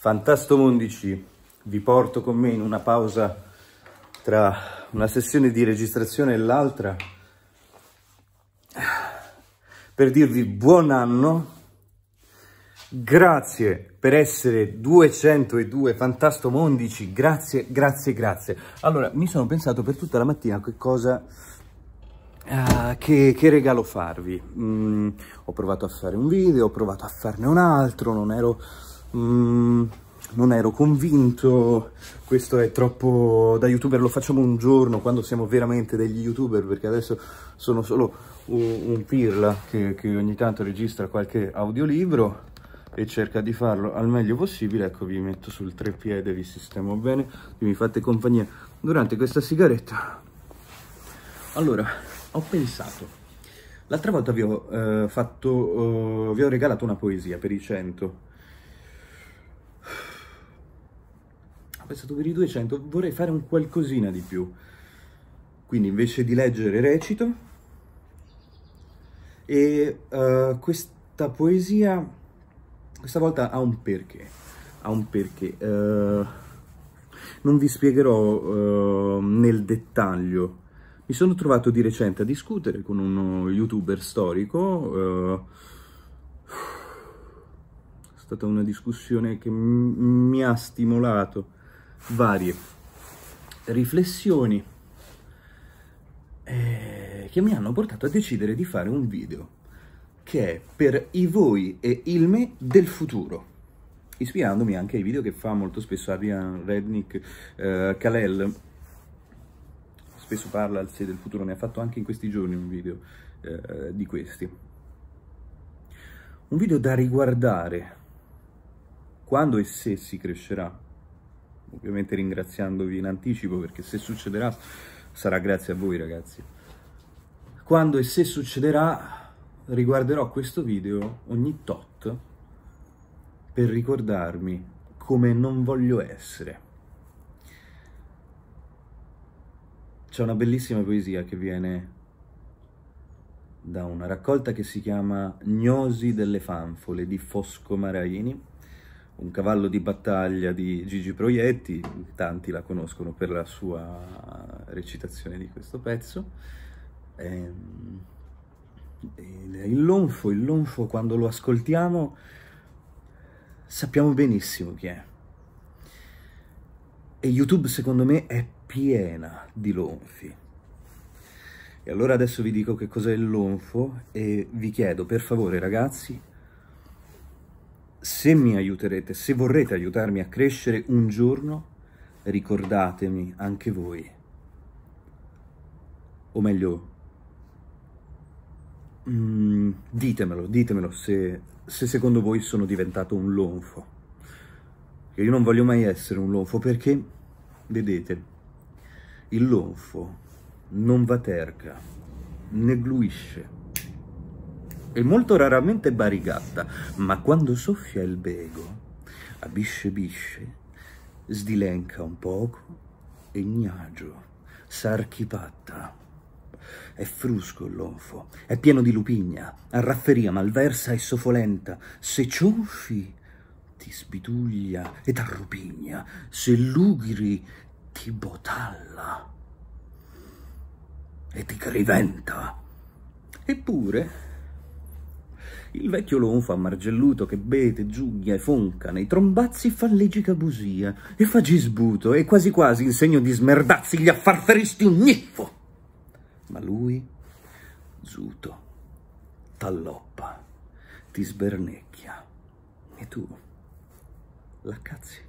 Fantastomondici, vi porto con me in una pausa tra una sessione di registrazione e l'altra per dirvi buon anno, grazie per essere 202 fantastomondici, grazie, grazie, grazie. Allora, mi sono pensato per tutta la mattina che cosa... Uh, che, che, regalo farvi? Mm, ho provato a fare un video, ho provato a farne un altro, non ero Mm, non ero convinto, questo è troppo da youtuber, lo facciamo un giorno quando siamo veramente degli youtuber perché adesso sono solo un, un pirla che, che ogni tanto registra qualche audiolibro e cerca di farlo al meglio possibile, ecco vi metto sul treppiede, vi sistemo bene, mi fate compagnia durante questa sigaretta. Allora, ho pensato, l'altra volta vi ho, eh, fatto, eh, vi ho regalato una poesia per i 100, pensato per i 200 vorrei fare un qualcosina di più. Quindi invece di leggere recito e uh, questa poesia questa volta ha un perché, ha un perché. Uh, non vi spiegherò uh, nel dettaglio. Mi sono trovato di recente a discutere con uno youtuber storico è stata una discussione che mi ha stimolato varie riflessioni eh, che mi hanno portato a decidere di fare un video che è per i voi e il me del futuro ispirandomi anche ai video che fa molto spesso Adrian Rednick, eh, Kalel spesso parla al sé del futuro, ne ha fatto anche in questi giorni un video eh, di questi un video da riguardare quando e se si crescerà ovviamente ringraziandovi in anticipo perché se succederà sarà grazie a voi ragazzi. Quando e se succederà riguarderò questo video ogni tot per ricordarmi come non voglio essere. C'è una bellissima poesia che viene da una raccolta che si chiama Gnosi delle fanfole di Fosco Maraini un cavallo di battaglia di Gigi Proietti, tanti la conoscono per la sua recitazione di questo pezzo. Ehm, il lonfo, il lonfo quando lo ascoltiamo sappiamo benissimo chi è. E YouTube secondo me è piena di lonfi. E allora adesso vi dico che cos'è il lonfo e vi chiedo per favore ragazzi se mi aiuterete, se vorrete aiutarmi a crescere un giorno, ricordatemi anche voi. O meglio, mm, ditemelo, ditemelo se, se secondo voi sono diventato un lonfo. Io non voglio mai essere un lonfo perché, vedete, il lonfo non va terca, ne gluisce e molto raramente barigatta, ma quando soffia il bego, abisce bisce, sdilenca un poco e gnagio, s'archipatta. È frusco il l'onfo, è pieno di lupigna, a rafferia malversa e sofolenta, se ciuffi, ti sbituglia e t'arrupigna, se lugri ti botalla e ti criventa. Eppure, il vecchio lonfa, margelluto, che bete, giugna e fonca nei trombazzi, fa legica e fa gisbuto e quasi quasi in segno di smerdazzi gli affarferisti un niffo. Ma lui, zuto, t'alloppa, ti sbernecchia e tu la cazzi.